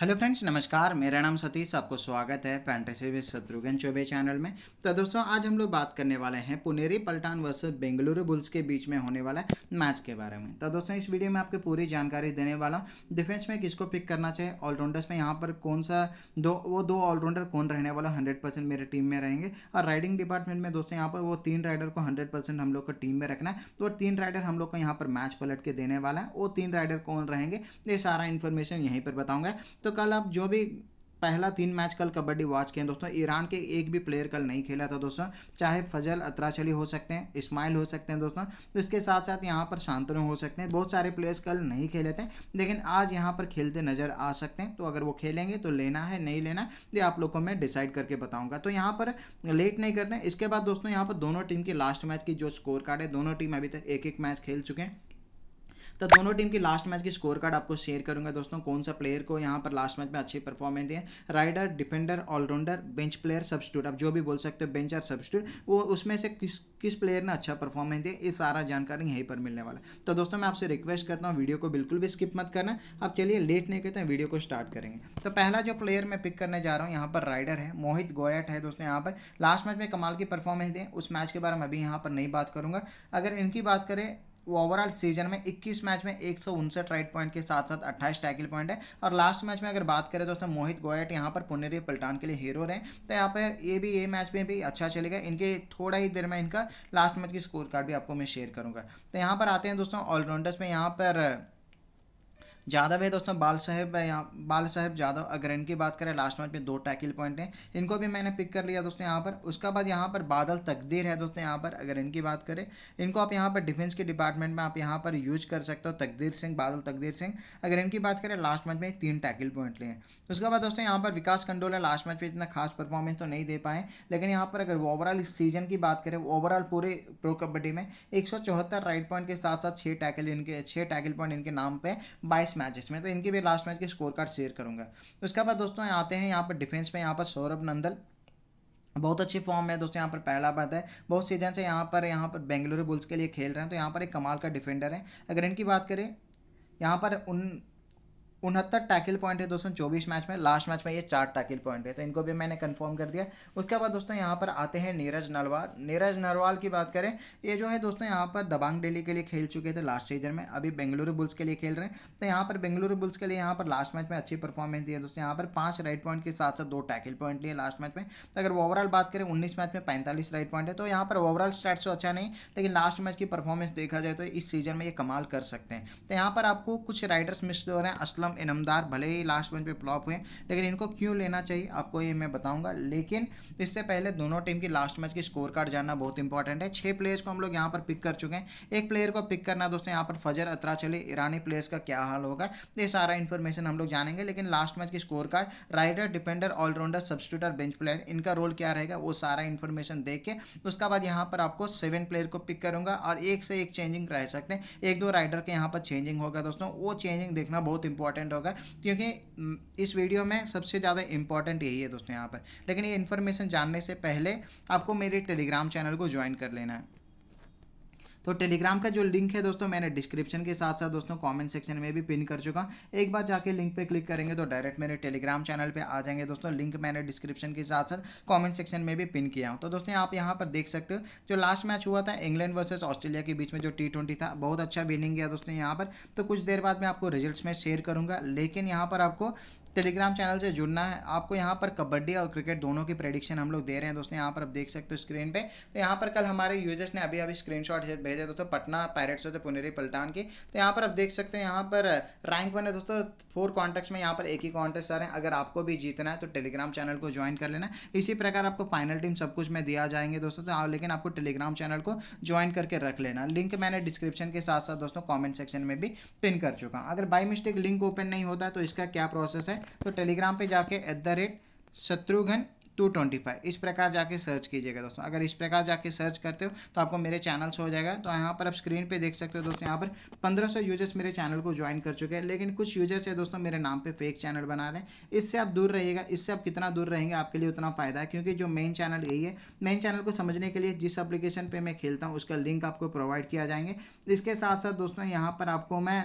hello friends नमस्कार मेरा नाम सतीश आपको स्वागत है fantasy with Shatrughan Choubey channel में तो दोस्तों आज हम लोग बात करने वाले हैं पुनेरी पल्टान वर्सेस बेंगलुरु बुल्स के बीच में होने वाला मैच के बारे में तो दोस्तों इस वीडियो में आपको पूरी जानकारी देने वाला हूँ डिफेंस में किसको पिक करना चाहिए ऑलराउंडर्स में यहाँ पर कौन सा दो वो दो ऑलराउंडर कौन रहने वाला हंड्रेड मेरे टीम में रहेंगे और राइडिंग डिपार्टमेंट में दोस्तों यहाँ पर वो तीन राइडर को हंड्रेड हम लोग को टीम में रखना है तो तीन राइडर हम लोग को यहाँ पर मैच पलट के देने वाला है वो तीन राइडर कौन रहेंगे ये सारा इन्फॉर्मेशन यहीं पर बताऊँगा तो तो कल आप जो भी पहला तीन मैच कल कबड्डी वॉच किए दोस्तों ईरान के एक भी प्लेयर कल नहीं खेला था दोस्तों चाहे फजल अतराचली हो सकते हैं इस्माइल हो सकते हैं दोस्तों इसके साथ साथ यहाँ पर शांतनु हो सकते हैं बहुत सारे प्लेयर्स कल नहीं खेले थे लेकिन आज यहाँ पर खेलते नजर आ सकते हैं तो अगर वो खेलेंगे तो लेना है नहीं लेना ये आप लोग को मैं डिसाइड करके बताऊँगा तो यहाँ पर लेट नहीं करते इसके बाद दोस्तों यहाँ पर दोनों टीम के लास्ट मैच की जो स्कोर कार्ड है दोनों टीम अभी तक एक एक मैच खेल चुके हैं तो दोनों टीम की लास्ट मैच की स्कोर कार्ड आपको शेयर करूंगा दोस्तों कौन सा प्लेयर को यहाँ पर लास्ट मैच में अच्छी परफॉर्मेंस है raider defender allrounder bench player substitute आप जो भी बोल सकते हो बेंच और सब्सिट्यूट वो उसमें से किस किस प्लेयर ने अच्छा परफॉर्मेंस दिया ये सारा जानकारी यहीं पर मिलने वाला है तो दोस्तों मैं आपसे रिक्वेस्ट करता हूँ वीडियो को बिल्कुल भी स्किप मत करना अब चलिए लेट नहीं करते हैं वीडियो को स्टार्ट करेंगे तो पहला जो प्लेयर मैं पिक करने जा रहा हूँ यहाँ पर राइडर है मोहित गोयट है दोस्तों यहाँ पर लास्ट मैच में कमाल की परफॉर्मेंस दें उस मैच के बारे में अभी यहाँ पर नहीं बात करूँगा अगर इनकी बात करें वो ओवरऑल सीजन में 21 मैच में एक राइट पॉइंट के साथ साथ 28 टैकल पॉइंट है और लास्ट मैच में अगर बात करें दोस्तों मोहित गोयट यहाँ पर पुनेरी पलटान के लिए हीरो रहे तो यहाँ पर ये भी ये मैच में भी अच्छा चलेगा इनके थोड़ा ही देर में इनका लास्ट मैच की स्कोर कार्ड भी आपको मैं शेयर करूँगा तो यहाँ पर आते हैं दोस्तों ऑलराउंडर्स में यहाँ पर जादव है दोस्तों बाल साहेब यहाँ बाल साहेब जादव अगर इनकी बात करें लास्ट मैच में दो टैकल पॉइंट हैं इनको भी मैंने पिक कर लिया दोस्तों यहाँ पर उसके बाद यहाँ पर बादल तकदीर है दोस्तों यहाँ पर अगर इनकी बात करें इनको आप यहाँ पर डिफेंस के डिपार्टमेंट में आप यहाँ पर यूज कर सकते हो तकदीर सिंह बादल तकदीर सिंह अगर इनकी बात करें लास्ट मैच में तीन टैकल पॉइंट लिए उसके बाद दोस्तों यहाँ पर विकास कंडोला लास्ट मैच में इतना खास परफॉर्मेंस तो नहीं दे पाए लेकिन यहाँ पर अगर ओवरऑल इस सीजन की बात करें ओवरऑल पूरे प्रो कबड्डी में एक राइट पॉइंट के साथ साथ छः टैकल इनके छः टैकल पॉइंट इनके नाम पर बाईस बाईस मैचेस में तो इनके भी लास्ट मैच के स्कोर कार्ड शेयर करूंगा उसके तो बाद दोस्तों आते हैं यहाँ पर डिफेंस में यहाँ पर सौरभ नंदल बहुत अच्छी फॉर्म में दोस्तों यहाँ पर पहला बात है बहुत सीजन से यहाँ पर यहाँ पर बेंगलुरु बुल्स के लिए खेल रहे हैं तो यहाँ पर एक कमाल का डिफेंडर है अगर इनकी बात करें यहाँ पर उन उनहत्तर टैकल पॉइंट है दोस्तों चौबीस मैच में लास्ट मैच में ये चार टैकल पॉइंट है तो इनको भी मैंने कंफर्म कर दिया उसके बाद दोस्तों यहाँ पर आते हैं नीरज नरवाल नीरज नरवाल की बात करें ये जो है दोस्तों यहाँ पर दबांग डेली के लिए खेल चुके थे लास्ट सीजन में अभी बेंगलुरु बुल्स के लिए खेल रहे हैं तो यहाँ पर बेंगलुरु बुल्स के लिए यहाँ पर लास्ट मैच में अच्छी परफॉर्मेंस दी है दोस्तों यहाँ पर पाँच राइट पॉइंट के साथ साथ दो टैकल पॉइंट लिए लास्ट मैच में तो अगर ओवरऑल बात करें उन्नीस मैच में पैंतालीस राइट पॉइंट है तो यहाँ पर ओवरऑल स्टैट्स तो अच्छा नहीं लेकिन लास्ट मैच की परफॉर्मेंस देखा जाए तो इस सीजन में ये कमाल कर सकते हैं तो यहाँ पर आपको कुछ राइडर्स मिस हो रहे हैं असलम निगम इनमदार भले ही लास्ट बेंच पे फ्लॉप हुए लेकिन इनको क्यों लेना चाहिए आपको ये मैं बताऊंगा लेकिन इससे पहले दोनों टीम की लास्ट मैच की स्कोर कार्ड जानना बहुत इंपॉर्टेंट है छह प्लेयर्स को हम लोग यहाँ पर पिक कर चुके हैं एक प्लेयर को पिक करना दोस्तों यहाँ पर फजर अतरा चले ईरानी प्लेयर्स का क्या हाल होगा ये सारा इन्फॉर्मेशन हम लोग जानेंगे लेकिन लास्ट मैच की scorecard raider defender allrounder substituter bench player इनका रोल क्या रहेगा वो सारा इन्फॉर्मेशन देख के उसके बाद यहाँ पर आपको सेवन प्लेयर को पिक करूंगा और एक से एक चेंजिंग रह सकते हैं एक दो राइडर के यहाँ पर चेंजिंग होगा दोस्तों वो चेंजिंग देखना बहुत इंपॉर्टेंट इंपॉर्टेंट होगा क्योंकि इस वीडियो में सबसे ज़्यादा इंपॉर्टेंट यही है दोस्तों यहाँ पर लेकिन ये इन्फॉर्मेशन जानने से पहले आपको मेरे टेलीग्राम चैनल को ज्वाइन कर लेना है तो टेलीग्राम का जो लिंक है दोस्तों मैंने डिस्क्रिप्शन के साथ साथ दोस्तों कॉमेंट सेक्शन में भी पिन कर चुका एक बार जाके लिंक पर क्लिक करेंगे तो डायरेक्ट मेरे टेलीग्राम चैनल पर आ जाएंगे दोस्तों लिंक मैंने डिस्क्रिप्शन के साथ साथ कॉमेंट सेक्शन में भी पिन किया हूँ तो दोस्तों आप यहाँ पर देख सकते हो जो लास्ट मैच हुआ था इंग्लैंड वर्सेज ऑस्ट्रेलिया के बीच में जो टी था बहुत अच्छा विनिंग गया दोस्तों यहाँ पर तो कुछ देर बाद मैं आपको रिजल्ट में शेयर करूँगा लेकिन यहाँ पर आपको टेलीग्राम चैनल से जुड़ना है आपको यहाँ पर कबड्डी और क्रिकेट दोनों की प्रेडिक्शन हम लोग दे रहे हैं दोस्तों यहाँ पर आप देख सकते हो स्क्रीन पे तो यहाँ पर कल हमारे यूजर्स ने अभी अभी स्क्रीन शॉट भेजे दोस्तों पटना पायरेट्स होते पुनेरी पलटान की तो यहाँ पर आप देख सकते हो यहाँ पर रैंक वन है दोस्तों फोर कॉन्टेक्ट में यहाँ पर एक ही कॉन्टेक्ट आ रहे हैं अगर आपको भी जीतना है तो टेलीग्राम चैनल को ज्वाइन कर लेना इसी प्रकार आपको फाइनल टीम सब कुछ में दिया जाएंगे दोस्तों तो हाँ, लेकिन आपको टेलीग्राम चैनल को ज्वाइन करके रख लेना लिंक मैंने डिस्क्रिप्शन के साथ साथ दोस्तों कॉमेंट सेक्शन में भी पिन कर चुका अगर बाई मिस्टेक लिंक ओपन नहीं होता तो इसका क्या प्रोसेस है तो टेलीग्राम पे जाके at the rate Shatrughan two twenty five इस प्रकार जाके सर्च कीजिएगा दोस्तों अगर इस प्रकार जाके सर्च करते हो तो आपको मेरे चैनल से हो जाएगा तो यहाँ पर आप स्क्रीन पे देख सकते हो दोस्तों यहाँ पर पंद्रह सौ यूजर्स मेरे चैनल को ज्वाइन कर चुके हैं लेकिन कुछ यूजर्स है दोस्तों मेरे नाम पे फेक चैनल बना रहे हैं इससे आप दूर रहिएगा इससे आप कितना दूर रहेंगे आपके लिए उतना फ़ायदा है क्योंकि जो मेन चैनल यही है मेन चैनल को समझने के लिए जिस एप्लीकेशन पर मैं खेलता हूँ उसका लिंक आपको प्रोवाइड किया जाएंगे इसके साथ साथ दोस्तों यहाँ पर आपको मैं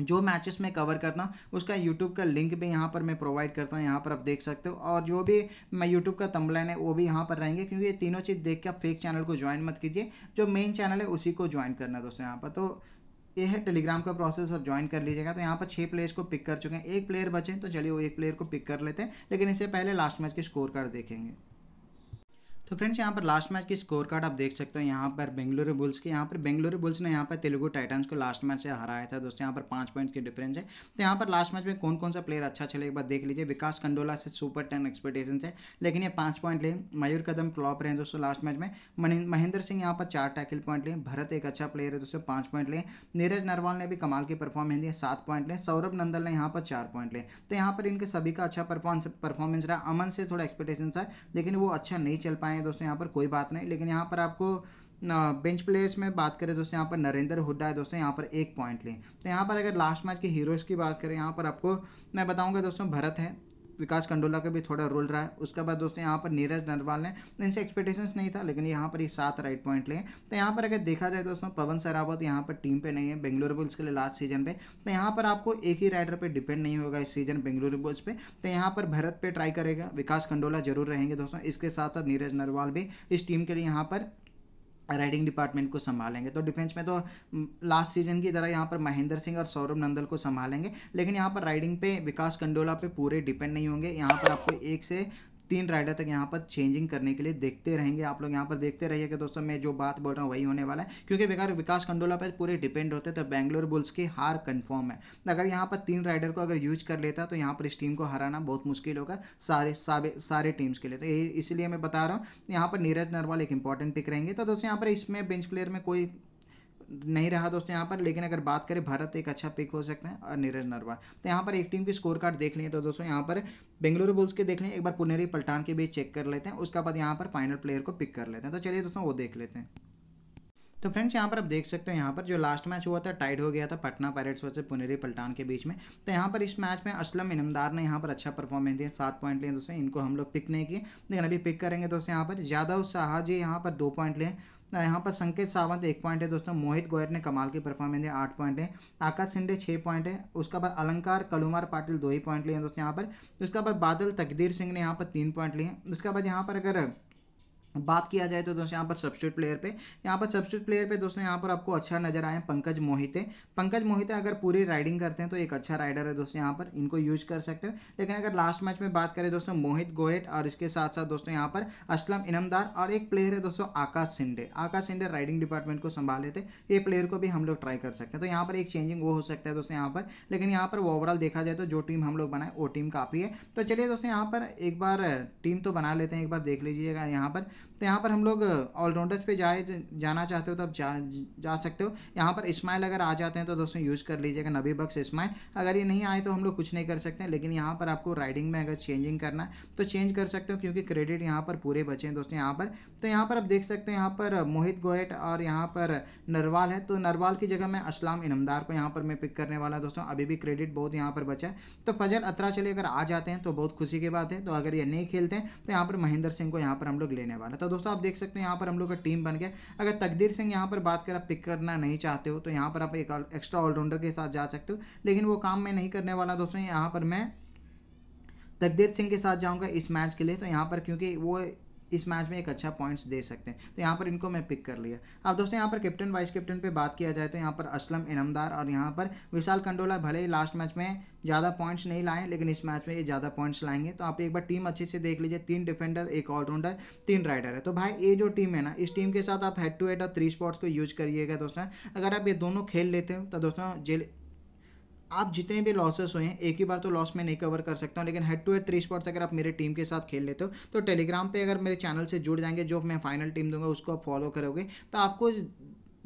जो मैचेस में कवर करता हूँ उसका यूट्यूब का लिंक भी यहाँ पर मैं प्रोवाइड करता हूँ यहाँ पर आप देख सकते हो और जो भी मैं यूट्यूब का तम्बलाइन है वो भी यहाँ पर रहेंगे क्योंकि ये तीनों चीज़ देख के आप फेक चैनल को ज्वाइन मत कीजिए जो मेन चैनल है उसी को ज्वाइन करना दोस्तों यहाँ पर तो ये है टेलीग्राम का प्रोसेस और ज्वाइन कर लीजिएगा तो यहाँ पर छः प्लेयर्स को पिक कर चुके हैं एक प्लेयर बचे तो चलिए वो एक प्लेयर को पिक कर लेते हैं लेकिन इससे पहले लास्ट मैच के स्कोर कार्ड देखेंगे तो फ्रेंड्स यहाँ पर लास्ट मैच की स्कोर कार्ड आप देख सकते हो यहाँ पर बेंगलुरु बुल्स के यहाँ पर बेंगलुरु बुल्स ने यहाँ पर तेलुगु टाइटन्स को लास्ट मैच से हराया था दोस्तों यहाँ पर पाँच पॉइंट की डिफरेंस है तो यहाँ पर लास्ट मैच में कौन कौन सा प्लेयर अच्छा चले एक बार देख लीजिए विकास कंडोला से सुपर टेन एक्सपेक्टेशन है लेकिन ये पाँच पॉइंट लें मयूर कदम क्लॉप रहे हैं दोस्तों लास्ट मैच में महेंद्र सिंह यहाँ पर चार टैकल पॉइंट लें भरत एक अच्छा प्लेयर है दोस्तों पाँच पॉइंट लें नीरज नरवाल ने भी कमाल की परफॉर्मेंस दी है सात पॉइंट लें सौरभ नंदल ने यहाँ पर चार पॉइंट लें तो यहाँ पर इनके सभी का अच्छा परफॉर्मेंस रहा अमन से थोड़ा एक्सपेक्टेशन था लेकिन वो अच्छा नहीं चल पाए हैं दोस्तों यहाँ पर कोई बात नहीं लेकिन यहाँ पर आपको बेंच प्लेयर्स में बात करें दोस्तों यहाँ पर नरेंद्र हुड्डा है दोस्तों यहाँ पर एक पॉइंट लें तो यहाँ पर अगर लास्ट मैच के हीरोज़ की बात करें यहाँ पर आपको मैं बताऊँगा दोस्तों भरत हैं विकास कंडोला का भी थोड़ा रोल रहा है उसके बाद दोस्तों यहाँ पर नीरज नरवाल ने इनसे एक्सपेक्टेशंस नहीं था लेकिन यहाँ पर ये सात राइट पॉइंट लें तो यहाँ पर अगर देखा जाए दोस्तों पवन सरावत यहाँ पर टीम पर नहीं है बेंगलुरु बुल्स के लिए लास्ट सीजन पर तो यहाँ पर आपको एक ही राइडर पर डिपेंड नहीं होगा इस सीजन बेंगलुरु बुल्स पर तो यहाँ पर भरत पर ट्राई करेगा विकास कंडोला जरूर रहेंगे दोस्तों इसके साथ साथ नीरज नरवाल भी इस टीम के लिए यहाँ पर राइडिंग डिपार्टमेंट को संभालेंगे तो डिफेंस में तो लास्ट सीजन की तरह यहाँ पर महेंद्र सिंह और सौरभ नंदल को संभालेंगे लेकिन यहाँ पर राइडिंग पे विकास कंडोला पे पूरे डिपेंड नहीं होंगे यहाँ पर आपको एक से तीन राइडर तक यहाँ पर चेंजिंग करने के लिए देखते रहेंगे आप लोग यहाँ पर देखते रहिए कि दोस्तों मैं जो बात बोल रहा हूँ वही होने वाला है क्योंकि बेकार विकास कंडोला पर पूरे डिपेंड होते हैं तो बैंगलोर बुल्स की हार कन्फर्म है अगर यहाँ पर तीन राइडर को अगर यूज कर लेता तो यहाँ पर इस टीम को हराना बहुत मुश्किल होगा सारे सारे सारे टीम्स के लिए तो इसलिए मैं बता रहा हूँ यहाँ पर नीरज नरवाल एक इंपॉर्टेंट पिक रहेंगे तो दोस्तों यहाँ पर इसमें बेंच प्लेयर में कोई नहीं रहा दोस्तों यहाँ पर लेकिन अगर बात करें भारत एक अच्छा पिक हो सकता है और नीरज नरवा तो यहाँ पर एक टीम की स्कोर कार्ड देख लें तो दोस्तों यहाँ पर बेंगलुरु बुल्स के देख लें एक बार पुनेरी पलटान के बीच चेक कर लेते हैं उसके बाद यहाँ पर फाइनल प्लेयर को पिक कर लेते हैं तो चलिए दोस्तों वो देख लेते हैं तो फ्रेंड्स यहाँ पर आप देख सकते हो यहाँ पर जो लास्ट मैच हुआ था टाइड हो गया था पटना पायरेट्स वर्ष पुनेरी पलटान के बीच में तो यहाँ पर इस मैच में असलम इनमदार ने यहाँ पर अच्छा परफॉर्मेंस दिया सात पॉइंट लिए दोस्तों इनको हम लोग पिक नहीं किए लेकिन अभी पिक करेंगे दोस्तों यहाँ पर यादव शाह जी यहाँ पर दो पॉइंट लें यहाँ पर संकेत सावंत एक पॉइंट है दोस्तों मोहित गोयर ने कमाल की परफॉर्मेंस है आठ पॉइंट है आकाश सिंडे छः पॉइंट है उसका बाद अलंकार कलुमार पाटिल दो ही पॉइंट लिए हैं दोस्तों यहाँ पर उसका बाद बादल तकदीर सिंह ने यहाँ पर तीन पॉइंट लिए हैं उसके बाद यहाँ पर अगर बात किया जाए तो दोस्तों यहाँ पर सब्सिट्यूट प्लेयर पे यहाँ पर सब्सिट्यूट प्लेयर पे दोस्तों यहाँ पर आपको अच्छा नजर आए पंकज मोहिते पंकज मोहिते अगर पूरी राइडिंग करते हैं तो एक अच्छा राइडर है दोस्तों यहाँ पर इनको यूज कर सकते हो लेकिन अगर लास्ट मैच में बात करें दोस्तों मोहित गोहेट और इसके साथ साथ दोस्तों यहाँ पर असलम इनमदार और एक प्लेयर है दोस्तों आकाश सिंडे आकाश सिंडे राइडिंग डिपार्टमेंट को संभाले थे ये प्लेयर को भी हम लोग ट्राई कर सकते हैं तो यहाँ पर एक चेंजिंग वो हो सकता है दोस्तों यहाँ पर लेकिन यहाँ पर ओवरऑल देखा जाए तो जो टीम हम लोग बनाए वो टीम काफ़ी है तो चलिए दोस्तों यहाँ पर एक बार टीम तो बना लेते हैं एक बार देख लीजिएगा यहाँ पर तो यहाँ पर हम लोग ऑलराउंडर्स पे जाए जाना चाहते हो तो आप जा जा सकते हो यहाँ पर इस्माइल अगर आ जाते हैं तो दोस्तों यूज़ कर लीजिएगा नबी बक्स इस्माइल अगर ये नहीं आए तो हम लोग कुछ नहीं कर सकते हैं लेकिन यहाँ पर आपको राइडिंग में अगर चेंजिंग करना है तो चेंज कर सकते हो क्योंकि क्रेडिट यहाँ पर पूरे बचे हैं दोस्तों यहाँ पर तो यहाँ पर आप देख सकते हैं यहाँ पर मोहित गोयट और यहाँ पर नरवाल है तो नरवाल की जगह मैं असलाम इनमदार को यहाँ पर मैं पिक करने वाला दोस्तों अभी भी क्रेडिट बहुत यहाँ पर बचा है तो फजल अतरा चले अगर आ जाते हैं तो बहुत खुशी की बात है तो अगर ये नहीं खेलते हैं तो यहाँ पर महेंद्र सिंह को यहाँ पर हम लोग लेने वाले है तो दोस्तों आप देख सकते हैं यहाँ पर हम लोग का टीम बन गया अगर तकदीर सिंह यहाँ पर बात कर आप पिक करना नहीं चाहते हो तो यहाँ पर आप एक एक्स्ट्रा ऑलराउंडर के साथ जा सकते हो लेकिन वो काम मैं नहीं करने वाला दोस्तों यहाँ पर मैं तकदीर सिंह के साथ जाऊंगा इस मैच के लिए तो यहाँ पर क्योंकि वो इस मैच में एक अच्छा पॉइंट्स दे सकते हैं तो यहाँ पर इनको मैं पिक कर लिया अब दोस्तों यहाँ पर कैप्टन वाइस कैप्टन पे बात किया जाए तो यहाँ पर असलम इनामदार और यहाँ पर विशाल कंडोला भले ही लास्ट मैच में ज़्यादा पॉइंट्स नहीं लाए लेकिन इस मैच में ये ज़्यादा पॉइंट्स लाएंगे तो आप एक बार टीम अच्छे से देख लीजिए तीन डिफेंडर एक ऑलराउंडर तीन राइडर है तो भाई ये जो टीम है ना इस टीम के साथ आप हेड टू हेड और थ्री स्पॉट्स को यूज करिएगा दोस्तों अगर आप ये दोनों खेल लेते हो तो दोस्तों आप जितने भी लॉसेस हुए हैं एक ही बार तो लॉस में नहीं कवर कर सकता हूँ लेकिन head to head three spots अगर आप मेरे टीम के साथ खेल लेते हो तो टेलीग्राम पे अगर मेरे चैनल से जुड़ जाएंगे जो मैं फाइनल टीम दूंगा उसको आप फॉलो करोगे तो आपको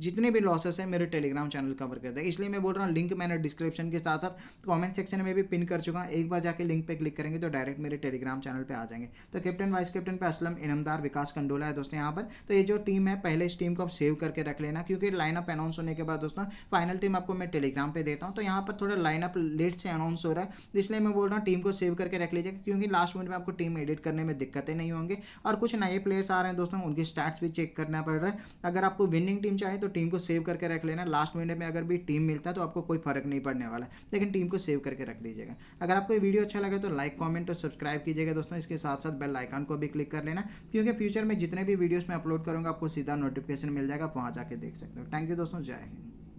जितने भी लॉसेस हैं मेरे टेलीग्राम चैनल कवर करता है इसलिए मैं बोल रहा हूँ लिंक मैंने डिस्क्रिप्शन के साथ साथ कॉमेंट सेक्शन में भी पिन कर चुका हूँ एक बार जाके लिंक पर क्लिक करेंगे तो डायरेक्ट मेरे टेलीग्राम चैनल पर आ जाएंगे तो कैप्टन वाइस कैप्टन पे असलम इनमदार विकास कंडोला है दोस्तों यहाँ पर तो ये जो टीम है पहले इस टीम को आप सेव करके रख लेना क्योंकि लाइनअप अनाउंस होने के बाद दोस्तों फाइनल टीम आपको मैं टेलीग्राम पर देता हूँ तो यहाँ पर थोड़ा लाइनअप लेट से अनाउंस हो रहा है तो इसलिए मैं बोल रहा हूँ टीम को सेव करके रख लीजिएगा क्योंकि लास्ट मिनट में आपको टीम एडिट करने में दिक्कतें नहीं होंगे और कुछ नए प्लेयर्स आ रहे हैं दोस्तों उनके स्टार्ट भी चेक करना पड़ रहा है अगर आपको विनिंग टीम चाहिए तो टीम को सेव करके रख लेना लास्ट मिनट में अगर भी टीम मिलता है तो आपको कोई फर्क नहीं पड़ने वाला लेकिन टीम को सेव करके रख लीजिएगा अगर आपको ये वीडियो अच्छा लगे तो लाइक कॉमेंट और सब्सक्राइब कीजिएगा दोस्तों इसके साथ साथ बेल आइकन को भी क्लिक कर लेना क्योंकि फ्यूचर में जितने भी वीडियोज़ में अपलोड करूँगा आपको सीधा नोटिफिकेशन मिल जाएगा आप वहाँ जाकर देख सकते हो थैंक यू दोस्तों जय हिंद